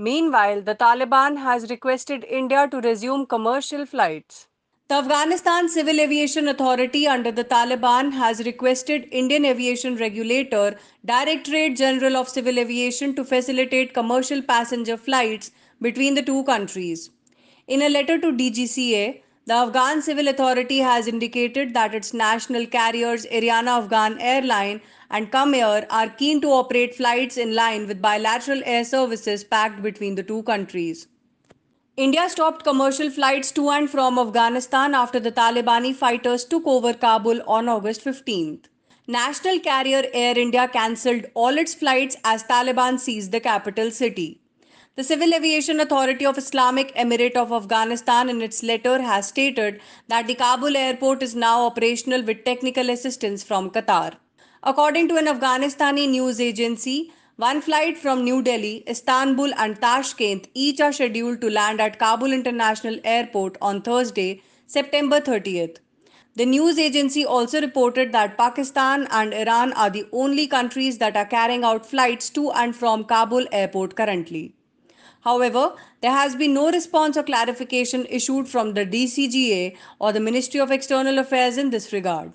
Meanwhile, the Taliban has requested India to resume commercial flights. The Afghanistan Civil Aviation Authority under the Taliban has requested Indian aviation regulator Directorate General of Civil Aviation to facilitate commercial passenger flights between the two countries. In a letter to DGCA, the Afghan Civil Authority has indicated that its national carriers, Ariana Afghan Airline and Come Air, are keen to operate flights in line with bilateral air services packed between the two countries. India stopped commercial flights to and from Afghanistan after the Taliban fighters took over Kabul on August 15th. National carrier Air India cancelled all its flights as Taliban seized the capital city. The Civil Aviation Authority of Islamic Emirate of Afghanistan in its letter has stated that the Kabul airport is now operational with technical assistance from Qatar. According to an Afghanistani news agency, one flight from New Delhi, Istanbul, and Tashkent each are scheduled to land at Kabul International Airport on Thursday, September 30th. The news agency also reported that Pakistan and Iran are the only countries that are carrying out flights to and from Kabul airport currently. However, there has been no response or clarification issued from the DCGA or the Ministry of External Affairs in this regard.